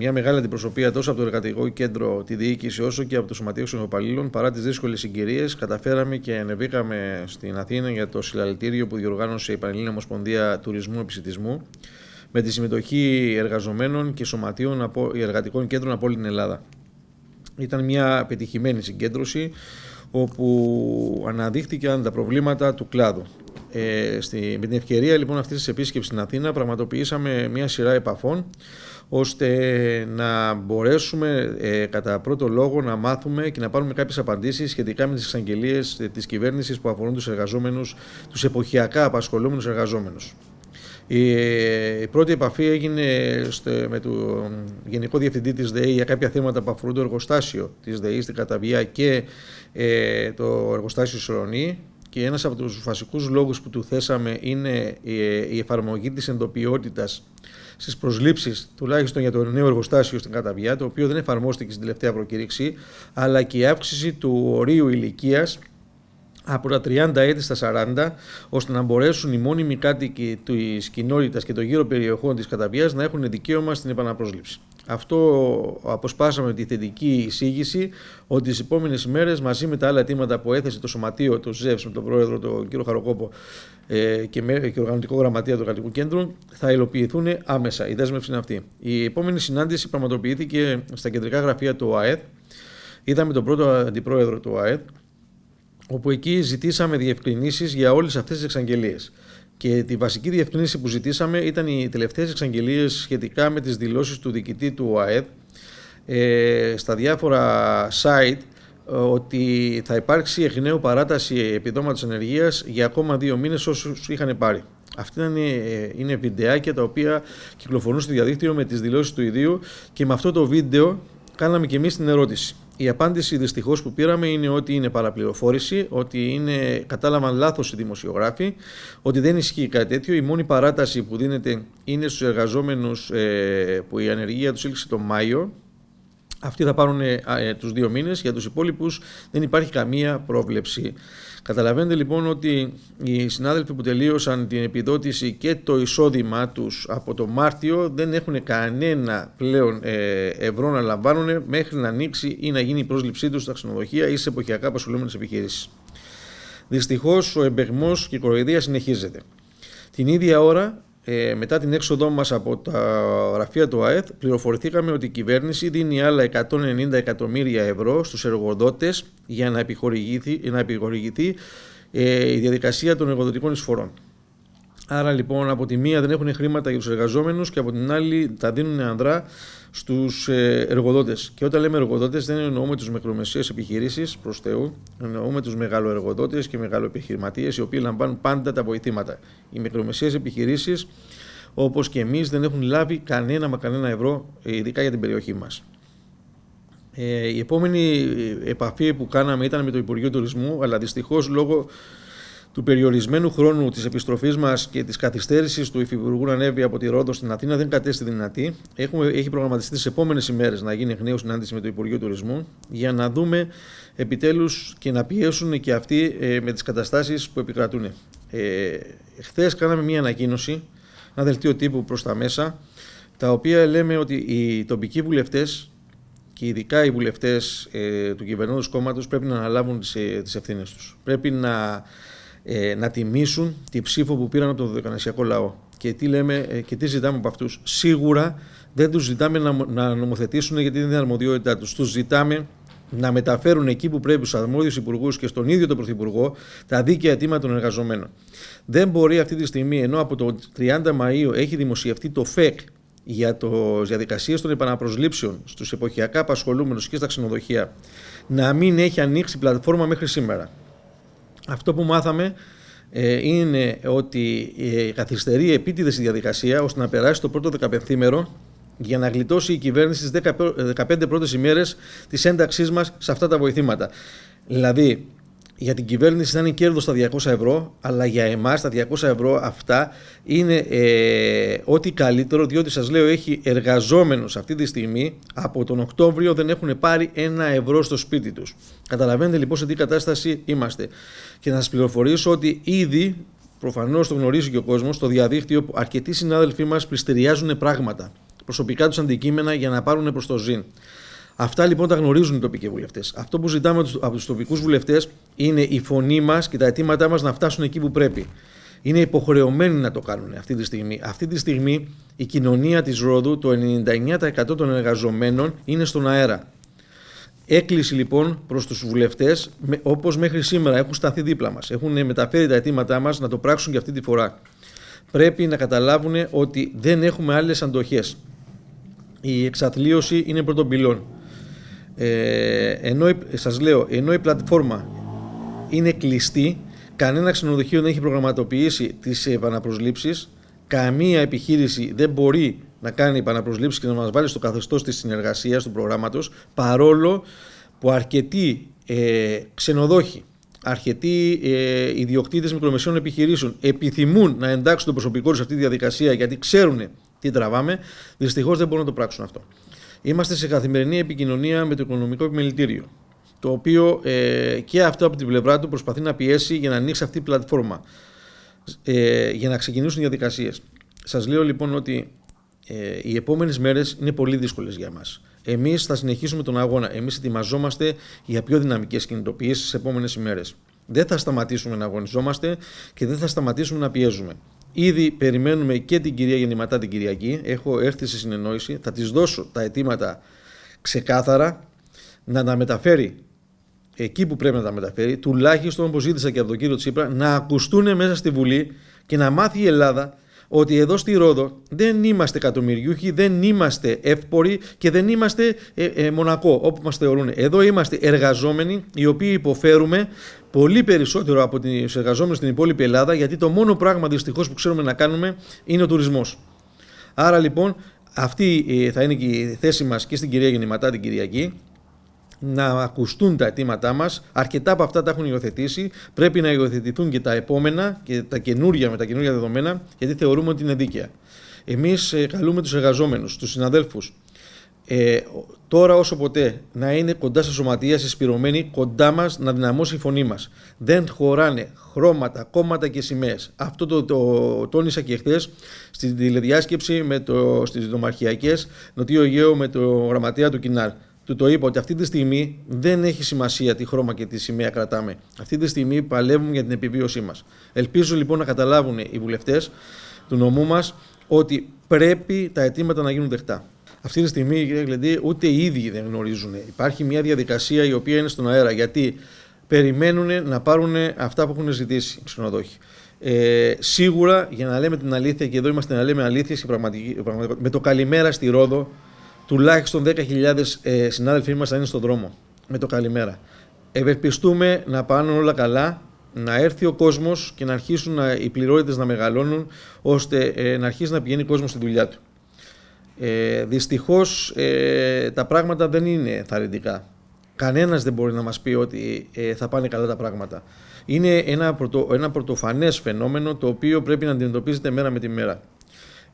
Μια μεγάλη αντιπροσωπεία τόσο από το Εργατικό Κέντρο, τη Διοίκηση, όσο και από το Σωματείο Ξενοπαλλήλων, παρά τις δύσκολες συγκυρίες, καταφέραμε και ανεβήκαμε στην Αθήνα για το συλλαλητήριο που διοργάνωσε η Πανελλήνια Ομοσπονδία Τουρισμού Επισητισμού, με τη συμμετοχή εργαζομένων και σωματείων από, ε, εργατικών κέντρων από όλη την Ελλάδα. Ήταν μια πετυχημένη συγκέντρωση όπου αναδείχθηκαν τα προβλήματα του κλάδου. Ε, στη, με την ευκαιρία λοιπόν αυτής της επίσκεψης στην Αθήνα, πραγματοποιήσαμε μια σειρά επαφών ώστε να μπορέσουμε ε, κατά πρώτο λόγο να μάθουμε και να πάρουμε κάποιες απαντήσεις σχετικά με τις εξαγγελίες ε, της κυβέρνησης που αφορούν τους εργαζόμενους, τους εποχιακά απασχολούμενους εργαζόμενους. Η, ε, η πρώτη επαφή έγινε με τον Γενικό Διευθυντή της ΔΕΗ για κάποια θέματα που αφορούν το εργοστάσιο της ΔΕΗ στην Καταβιά και το εργοστάσιο Σρονή και ένας από τους βασικούς λόγους που του θέσαμε είναι ε, η εφαρμογή της εντοπιότητας στις προσλήψεις, τουλάχιστον για το νέο εργοστάσιο στην Καταβιά, το οποίο δεν εφαρμόστηκε στην τελευταία προκήρυξη, αλλά και η αύξηση του ορίου ηλικίας από τα 30 έτη στα 40, ώστε να μπορέσουν οι μόνιμοι κάτοικοι της κοινότητας και των γύρω περιοχών της Καταβία να έχουν δικαίωμα στην επαναπρόσληψη. Αυτό αποσπάσαμε τη θετική εισήγηση ότι τις επόμενες μέρες, μαζί με τα άλλα αιτήματα που έθεσε το Σωματείο, το ΖΕΒΣ με τον πρόεδρο, τον κύριο Χαροκόπο ε, και, με, και οργανωτικό γραμματεία του Εργατικού Κέντρου, θα υλοποιηθούν άμεσα. Η δέσμευση είναι αυτή. Η επόμενη συνάντηση πραγματοποιήθηκε στα κεντρικά γραφεία του ΟΑΕΔ. Είδαμε τον πρώτο αντιπρόεδρο του ΟΑΕΔ, όπου εκεί ζητήσαμε διευκρινήσεις για όλες αυτές τις εξαγγελίες. Και τη βασική διευκρίνηση που ζητήσαμε ήταν οι τελευταίες εξαγγελίες σχετικά με τις δηλώσεις του διοικητή του ΟΑΕΔ ε, στα διάφορα site ότι θα υπάρξει εκ νέου παράταση επιδόματος ενεργείας για ακόμα δύο μήνες όσους είχαν πάρει. Αυτή είναι, είναι βιντεάκια τα οποία κυκλοφορούν στο διαδίκτυο με τις δηλώσεις του ιδίου και με αυτό το βίντεο κάναμε και εμείς την ερώτηση. Η απάντηση δυστυχώς που πήραμε είναι ότι είναι παραπληροφόρηση, ότι είναι, κατάλαβαν λάθος οι δημοσιογράφοι, ότι δεν ισχύει κάτι τέτοιο. Η μόνη παράταση που δίνεται είναι στους εργαζόμενους ε, που η ανεργία τους ήλθε τον Μάιο, αυτοί θα πάρουν ε, ε, τους δύο μήνες, για τους υπόλοιπους δεν υπάρχει καμία πρόβλεψη. Καταλαβαίνετε λοιπόν ότι οι συνάδελφοι που τελείωσαν την επιδότηση και το εισόδημά τους από το Μάρτιο δεν έχουν κανένα πλέον ε, ευρώ να λαμβάνουν μέχρι να ανοίξει ή να γίνει η πρόσληψή τους στα ξενοδοχεία ή σε εποχιακά απασχολούμενες επιχειρήσεις. Δυστυχώς ο εμπεγμός και η κοροϊδία συνεχίζεται. Την ίδια ώρα ε, μετά την έξοδό μας από τα γραφεία του ΑΕΤ πληροφορηθήκαμε ότι η κυβέρνηση δίνει άλλα 190 εκατομμύρια ευρώ στους εργοδότες για να επιχορηγηθεί, να επιχορηγηθεί ε, η διαδικασία των εργοδοτικών εισφορών. Άρα λοιπόν από τη μία δεν έχουν χρήματα για τους εργαζόμενους και από την άλλη τα δίνουν ανδρά στους ε, εργοδότες. Και όταν λέμε εργοδότες δεν εννοούμε τους μικρομεσαίες επιχειρήσεις προς Θεού, εννοούμε τους μεγαλοεργοδότες και μεγαλοεπιχειρηματίες οι οποίοι λαμβάνουν πάντα τα βοηθήματα. Οι μικρομεσαίες επιχειρήσεις όπως και εμείς δεν έχουν λάβει κανένα μα κανένα ευρώ ε, ειδικά για την περιοχή μας. Ε, η επόμενη επαφή που κάναμε ήταν με το Υπουργείο Τουρισμού, αλλά δυστυχώς λόγω του περιορισμένου χρόνου της επιστροφής μας και της καθυστέρησης του Υφυπουργού να ανέβει από τη Ρόδο στην Αθήνα δεν κατέστη δυνατή. Έχουμε, έχει προγραμματιστεί τις επόμενες ημέρες να γίνει εκ νέου συνάντηση με το Υπουργείο Τουρισμού για να δούμε επιτέλους και να πιέσουν και αυτοί ε, με τις καταστάσεις που επικρατούν. Ε, Χθες κάναμε μία ανακοίνωση, ένα δελτίο τύπου προς τα μέσα, τα οποία λέμε ότι οι τοπικοί βουλευτές και ειδικά οι βουλευτές ε, του κυβερνώντος κόμματος πρέπει να αναλάβουν τις ε, ευθύνες τους. Πρέπει να ε, να τιμήσουν τη ψήφο που πήραν από τον δεκανασιακό λαό. Και τι, λέμε, ε, και τι ζητάμε από αυτούς. Σίγουρα δεν τους ζητάμε να, να νομοθετήσουν γιατί δεν είναι αρμοδιότητά τους. Τους ζητάμε να μεταφέρουν εκεί που πρέπει στους αρμόδιους υπουργούς και στον ίδιο τον Πρωθυπουργό τα δίκαια αιτήματα των εργαζομένων. Δεν μπορεί αυτή τη στιγμή, ενώ από το 30 Μαου έχει δημοσιευτεί το ΦΕΚ για τις διαδικασίες των επαναπροσλήψεων στους εποχιακά απασχολούμενους και στα ξενοδοχεία, να μην έχει ανοίξει πλατφόρμα μέχρι σήμερα. Αυτό που μάθαμε ε, είναι ότι ε, καθυστερεί επίτηδες η διαδικασία ώστε να περάσει το πρώτο 15 για να γλιτώσει η κυβέρνηση τι 15 ε, πρώτες ημέρες της ένταξής μας σε αυτά τα βοηθήματα. Δηλαδή, για την κυβέρνηση θα είναι κέρδος τα 200 ευρώ, αλλά για εμάς τα 200 ευρώ αυτά είναι ε, ό,τι καλύτερο, διότι σας λέω έχει εργαζόμενους αυτή τη στιγμή, από τον Οκτώβριο δεν έχουν πάρει ένα ευρώ στο σπίτι τους. Καταλαβαίνετε λοιπόν σε τι κατάσταση είμαστε. Και να σας πληροφορήσω ότι ήδη, προφανώς το γνωρίζει και ο κόσμος, στο διαδίκτυο που αρκετοί συνάδελφοί μας πληστηριάζουν πράγματα, προσωπικά τους αντικείμενα για να πάρουν προς το ζήν. Αυτά λοιπόν τα γνωρίζουν οι τοπικοί βουλευτές. Αυτό που ζητάμε από τους τοπικούς βουλευτές είναι η φωνή μας και τα αιτήματά μας να φτάσουν εκεί που πρέπει. Είναι υποχρεωμένοι να το κάνουν αυτή τη στιγμή. Αυτή τη στιγμή η κοινωνία της Ρόδου, το 99% των εργαζομένων είναι στον αέρα. Έκκληση λοιπόν προς τους βουλευτές, όπως μέχρι σήμερα έχουν σταθεί δίπλα μας, έχουν μεταφέρει τα αιτήματά μας να το πράξουν και αυτή τη φορά. Πρέπει να καταλάβουν ότι δεν έχουμε άλλες αντοχές. Η εξαθλίωση είναι πρώτον πυλών. Ε, ενώ, σας λέω, ενώ η πλατφόρμα είναι κλειστή, κανένα ξενοδοχείο δεν έχει προγραμματοποιήσει τις επαναπροσλήψεις, καμία επιχείρηση δεν μπορεί να κάνει επαναπροσλήψεις και να μας βάλει στο καθεστώς της συνεργασίας του προγράμματος, παρόλο που αρκετοί ε, ξενοδόχοι, αρκετοί ε, ιδιοκτήτες μικρομεσαίων επιχειρήσεων επιθυμούν να εντάξουν το προσωπικό τους σε αυτή τη διαδικασία γιατί ξέρουν τι τραβάμε, δυστυχώς δεν μπορούν να το πράξουν αυτό. Είμαστε σε καθημερινή επικοινωνία με το Οικονομικό Επιμελητήριο, το οποίο ε, και αυτό από την πλευρά του προσπαθεί να πιέσει για να ανοίξει αυτή η πλατφόρμα, ε, για να ξεκινήσουν οι διαδικασίες. Σας λέω λοιπόν ότι ε, οι επόμενες μέρες είναι πολύ δύσκολες για μας. Εμείς θα συνεχίσουμε τον αγώνα. Εμείς ετοιμαζόμαστε για πιο δυναμικές κινητοποιήσεις στις επόμενες ημέρες. Δεν θα σταματήσουμε να αγωνιζόμαστε και δεν θα σταματήσουμε να πιέζουμε. Ήδη περιμένουμε και την κυρία Γεννηματά την Κυριακή. Έχω έρθει σε συνεννόηση. Θα της δώσω τα αιτήματα ξεκάθαρα να τα μεταφέρει εκεί που πρέπει να τα μεταφέρει, τουλάχιστον όπως ζήτησα και από τον κύριο Τσίπρα, να ακουστούν μέσα στη Βουλή και να μάθει η Ελλάδα ότι εδώ στη Ρόδο δεν είμαστε εκατομμυριούχοι, δεν είμαστε εύποροι και δεν είμαστε ε, ε, μονακό όπου μας θεωρούν. Εδώ είμαστε εργαζόμενοι οι οποίοι υποφέρουμε πολύ περισσότερο από του εργαζόμενους στην υπόλοιπη Ελλάδα γιατί το μόνο πράγμα δυστυχώς που ξέρουμε να κάνουμε είναι ο τουρισμός. Άρα λοιπόν αυτή ε, θα είναι και η θέση μας και στην κυρία Γεννηματά την Κυριακή να ακουστούν τα αιτήματά μας. Αρκετά από αυτά τα έχουν υιοθετήσει. Πρέπει να υιοθετηθούν και τα επόμενα και τα καινούργια με τα καινούργια δεδομένα, γιατί θεωρούμε ότι είναι δίκαια. Εμείς ε, καλούμε τους εργαζόμενους, τους συναδέλφους, ε, τώρα όσο ποτέ να είναι κοντά στα σωματεία, συσπηρωμένοι, κοντά μας, να δυναμώσει η φωνή μας. Δεν χωράνε χρώματα, κόμματα και σημαίες. Αυτό το, το τόνισα και χθες στην τηλεδιάσκεψη με το, στις δομαρχιακές Νοτιο με το γραμματέα του Κινάλ του το είπα ότι αυτή τη στιγμή δεν έχει σημασία τι χρώμα και τι σημαία κρατάμε. Αυτή τη στιγμή παλεύουμε για την επιβίωσή μας. Ελπίζω λοιπόν να καταλάβουν οι βουλευτές του νομού μας ότι πρέπει τα αιτήματα να γίνουν δεκτά. Αυτή τη στιγμή, κύριε Γλεντή, ούτε οι ίδιοι δεν γνωρίζουν. Υπάρχει μια διαδικασία η οποία είναι στον αέρα γιατί περιμένουν να πάρουν αυτά που έχουν ζητήσει οι ξενοδόχοι. Ε, σίγουρα, για να λέμε την αλήθεια, και εδώ είμαστε να λέμε αλήθεια, με το καλημέρα στη Ρόδο, τουλάχιστον 10.000 ε, συνάδελφοί μας θα είναι στον δρόμο με το καλημέρα. Ευελπιστούμε να πάνε όλα καλά, να έρθει ο κόσμος και να αρχίσουν να, οι πληρότητες να μεγαλώνουν ώστε ε, να αρχίσει να πηγαίνει ο κόσμος στη δουλειά του. Ε, δυστυχώς ε, τα πράγματα δεν είναι θαρρυντικά. Κανένας δεν μπορεί να μας πει ότι ε, θα πάνε καλά τα πράγματα. Είναι ένα, πρωτο, ένα φαινόμενο το οποίο πρέπει να αντιμετωπίζεται μέρα με τη μέρα.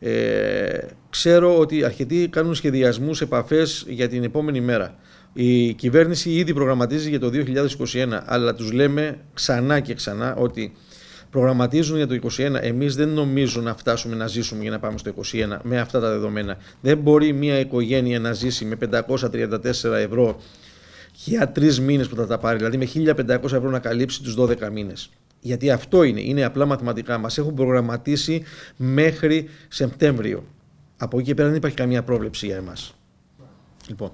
Ε, ξέρω ότι αρκετοί κάνουν σχεδιασμούς, επαφές για την επόμενη μέρα. Η κυβέρνηση ήδη προγραμματίζει για το 2021, αλλά τους λέμε ξανά και ξανά ότι προγραμματίζουν για το 2021. Εμείς δεν νομίζουμε να φτάσουμε να ζήσουμε για να πάμε στο 2021 με αυτά τα δεδομένα. Δεν μπορεί μια οικογένεια να ζήσει με 534 ευρώ για τρεις μήνες που θα τα πάρει, δηλαδή με 1500 ευρώ να καλύψει τους 12 μήνες. Γιατί αυτό είναι, είναι απλά μαθηματικά. Μας έχουν προγραμματίσει μέχρι Σεπτέμβριο. Από εκεί και πέρα δεν υπάρχει καμία πρόβλεψη για εμάς. Λοιπόν,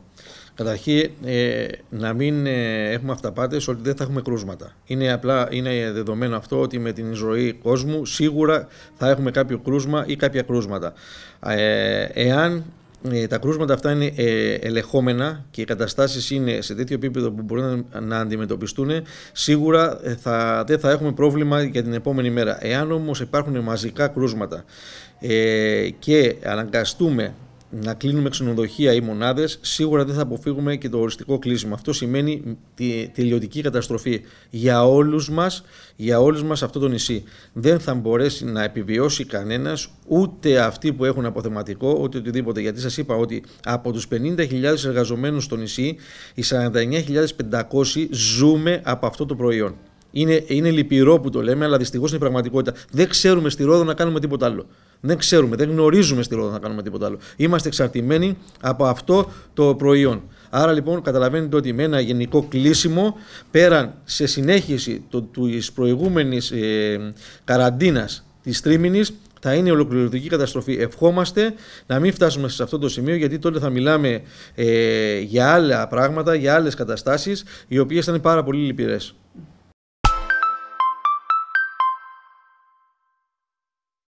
καταρχήν ε, να μην ε, έχουμε αυταπάτες ότι δεν θα έχουμε κρούσματα. Είναι απλά είναι δεδομένο αυτό ότι με την ζωή κόσμου σίγουρα θα έχουμε κάποιο κρούσμα ή κάποια κρούσματα. Ε, εάν ε, τα κρούσματα αυτά είναι ε, ελεγχόμενα και οι καταστάσεις είναι σε τέτοιο επίπεδο που μπορούν να αντιμετωπιστούν, σίγουρα ε, θα, δεν θα έχουμε πρόβλημα για την επόμενη μέρα. Εάν όμως υπάρχουν μαζικά κρούσματα και αναγκαστούμε να κλείνουμε ξενοδοχεία ή μονάδες, σίγουρα δεν θα αποφύγουμε και το οριστικό κλείσιμο. Αυτό σημαίνει τη, τελειωτική καταστροφή για όλους μας για όλους μας αυτό το νησί. Δεν θα μπορέσει να επιβιώσει κανένας, ούτε αυτοί που έχουν αποθεματικό, ούτε οτιδήποτε. Γιατί σας είπα ότι από τους 50.000 εργαζομένους στο νησί, οι 49.500 ζούμε από αυτό το προϊόν. Είναι, είναι λυπηρό που το λέμε, αλλά δυστυχώς είναι η πραγματικότητα. Δεν ξέρουμε στη Ρόδο να κάνουμε τίποτα άλλο. Δεν ξέρουμε, δεν γνωρίζουμε στη Ρόδο να κάνουμε τίποτα άλλο. Είμαστε εξαρτημένοι από αυτό το προϊόν. Άρα λοιπόν καταλαβαίνετε ότι με ένα γενικό κλείσιμο πέραν σε συνέχιση της προηγούμενης ε, καραντίνας της τρίμηνης θα είναι ολοκληρωτική καταστροφή. Ευχόμαστε να μην φτάσουμε σε αυτό το σημείο γιατί τότε θα μιλάμε ε, για άλλα πράγματα, για άλλες καταστάσεις οι οποίες θα είναι πάρα πολύ λυπηρές.